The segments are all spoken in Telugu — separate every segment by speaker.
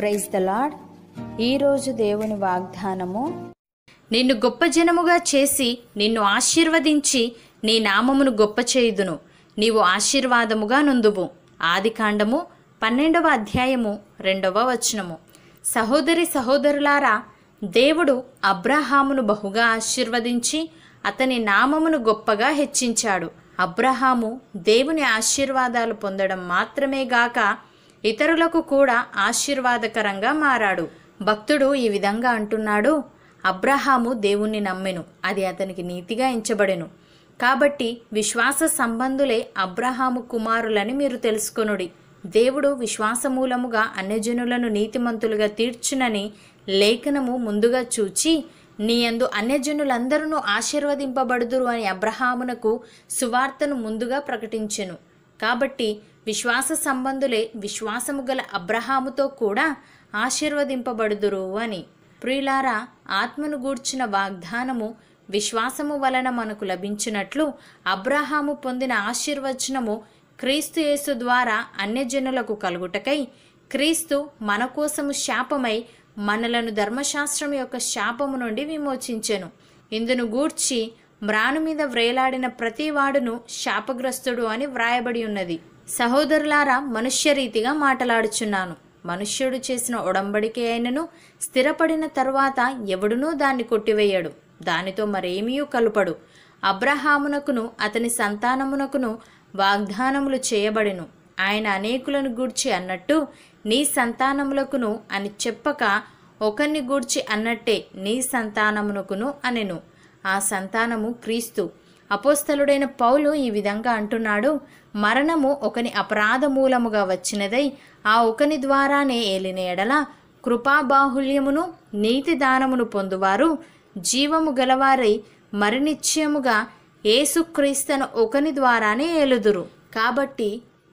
Speaker 1: ప్రైజ్ ద లాడ్ ఈరోజు దేవుని వాగ్దానము నిన్ను గొప్ప జనముగా చేసి నిన్ను ఆశీర్వదించి నీ నామమును గొప్ప చేయుదును నీవు ఆశీర్వాదముగా నుందువు ఆది కాండము పన్నెండవ అధ్యాయము రెండవ వచనము సహోదరి సహోదరులారా దేవుడు అబ్రహామును బహుగా ఆశీర్వదించి అతని నామమును గొప్పగా హెచ్చించాడు అబ్రహాము దేవుని ఆశీర్వాదాలు పొందడం మాత్రమే గాక ఇతరులకు కూడా ఆశీర్వాదకరంగా మారాడు భక్తుడు ఈ విధంగా అంటున్నాడు అబ్రహాము దేవుణ్ణి నమ్మెను అది అతనికి నీతిగా ఎంచబడెను కాబట్టి విశ్వాస సంబంధులే అబ్రహాము కుమారులని మీరు తెలుసుకొనుడి దేవుడు విశ్వాసమూలముగా అన్యజనులను నీతిమంతులుగా తీర్చునని లేఖనము ముందుగా చూచి నీయందు అన్యజనులందరూ ఆశీర్వదింపబడుదురు అని అబ్రహామునకు సువార్తను ముందుగా ప్రకటించెను కాబట్టి విశ్వాస సంబంధులే విశ్వాసము గల అబ్రహాముతో కూడా ఆశీర్వదింపబడుదురు అని ప్రియులారా ఆత్మను గూర్చిన వాగ్దానము విశ్వాసము వలన మనకు లభించినట్లు అబ్రహాము పొందిన ఆశీర్వచనము క్రీస్తు యేసు ద్వారా అన్యజనులకు కలుగుటకై క్రీస్తు మన కోసము శాపమై మనలను ధర్మశాస్త్రం యొక్క శాపము నుండి విమోచించెను ఇందును గూర్చి మ్రాను మీద వ్రేలాడిన ప్రతివాడును శాపగ్రస్తుడు అని వ్రాయబడి ఉన్నది సహోదరులారా మనుష్యరీతిగా మాటలాడుచున్నాను మనుష్యుడు చేసిన ఒడంబడికే అయినను స్థిరపడిన తర్వాత ఎవడునూ దాన్ని కొట్టివేయడు దానితో మరేమీ కలుపడు అబ్రహామునకును అతని సంతానమునకును వాగ్దానములు చేయబడెను ఆయన అనేకులను గూడ్చి అన్నట్టు నీ సంతానములకును అని చెప్పక ఒకరిని గూర్చి అన్నట్టే నీ సంతానమునకును అనెను ఆ సంతానము క్రీస్తు అపోస్తలుడైన పౌలు ఈ విధంగా అంటున్నాడు మరణము ఒకని అపరాధ మూలముగా వచ్చినదై ఆ ఒకని ద్వారానే ఏలిన ఎడల కృపాబాహుల్యమును నీతి దానమును పొందువారు జీవము గలవారై మరినిశ్చయముగా ఏసుక్రీస్తను ఒకని ద్వారానే ఏలుదురు కాబట్టి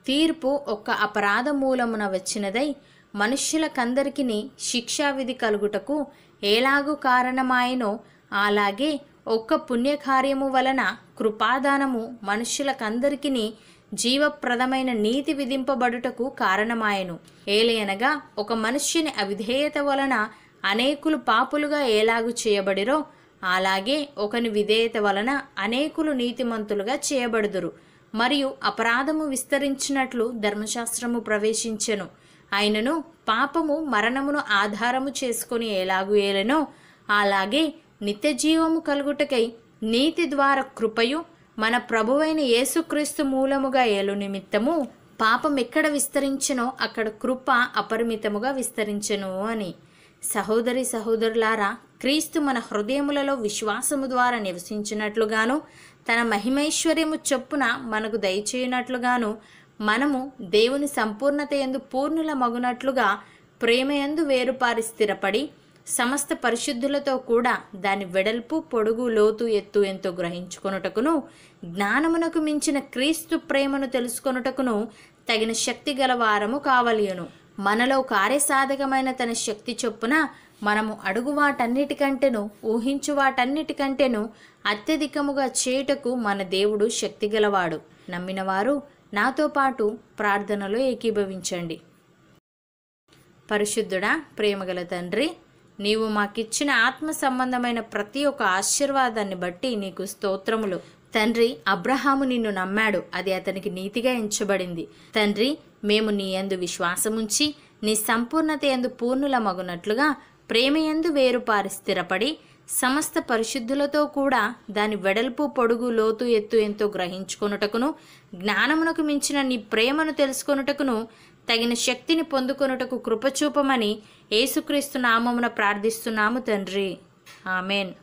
Speaker 1: తీర్పు ఒక అపరాధ మూలమున వచ్చినదై మనుష్యులకందరికీ శిక్షావిధి కలుగుటకు ఏలాగు కారణమాయనో అలాగే ఒక్క పుణ్యకార్యము వలన కృపాదానము మనుష్యులకందరికీ జీవప్రదమైన నీతి విధింపబడుటకు కారణమాయను ఏలయనగా ఒక మనుష్యుని అవిధేయత వలన అనేకులు పాపులుగా ఏలాగు చేయబడిరో అలాగే ఒకని విధేయత వలన అనేకులు నీతిమంతులుగా చేయబడుదురు మరియు అపరాధము విస్తరించినట్లు ధర్మశాస్త్రము ప్రవేశించెను అయినను పాపము మరణమును ఆధారము చేసుకుని ఎలాగు ఏలెనో అలాగే నిత్యజీవము కలుగుటకై నీతి ద్వారా కృపయు మన ప్రభువైన యేసుక్రీస్తు మూలముగా ఏలు నిమిత్తము పాపం ఎక్కడ విస్తరించనో అక్కడ కృప అపరిమితముగా విస్తరించను అని సహోదరి సహోదరులారా క్రీస్తు మన హృదయములలో విశ్వాసము ద్వారా నివసించినట్లుగాను తన మహిమైశ్వర్యము చొప్పున మనకు దయచేయనట్లుగాను మనము దేవుని సంపూర్ణత ఎందు పూర్ణుల మగునట్లుగా ప్రేమయందు వేరుపారి స్థిరపడి సమస్త పరిశుద్ధులతో కూడా దాని వెడల్పు పొడుగు లోతు ఎత్తు ఎంతో గ్రహించుకొనుటకును జ్ఞానమునకు మించిన క్రీస్తు ప్రేమను తెలుసుకొనుటకును తగిన శక్తి గలవారము కావలియును మనలో కార్యసాధకమైన తన శక్తి చొప్పున మనము అడుగు వాటన్నిటికంటేను ఊహించు వాటన్నిటికంటేను అత్యధికముగా చేయుటకు మన దేవుడు శక్తి గలవాడు నమ్మినవారు నాతో పాటు ప్రార్థనలో ఏకీభవించండి పరిశుద్ధుడా ప్రేమగల తండ్రి నీవు మాకిచ్చిన ఆత్మ సంబంధమైన ప్రతి ఒక్క ఆశీర్వాదాన్ని బట్టి నీకు స్తోత్రములు తండ్రి అబ్రహాము నిన్ను నమ్మాడు అది అతనికి నీతిగా ఎంచబడింది తండ్రి మేము నీ యందు విశ్వాసముంచి నీ సంపూర్ణత ఎందు పూర్ణుల మగునట్లుగా ప్రేమ ప్రేమయందు వేరుపారి స్థిరపడి సమస్త పరిశుద్ధులతో కూడా దాని వెడల్పు పొడుగు లోతు ఎత్తు ఎంతో గ్రహించుకొనుటకును జ్ఞానమునకు మించిన నీ ప్రేమను తెలుసుకొనుటకును తగిన శక్తిని పొందుకొనుటకు కృపచూపమని ఏసుక్రీస్తు నామమున ప్రార్థిస్తున్నాము తండ్రి ఆమెన్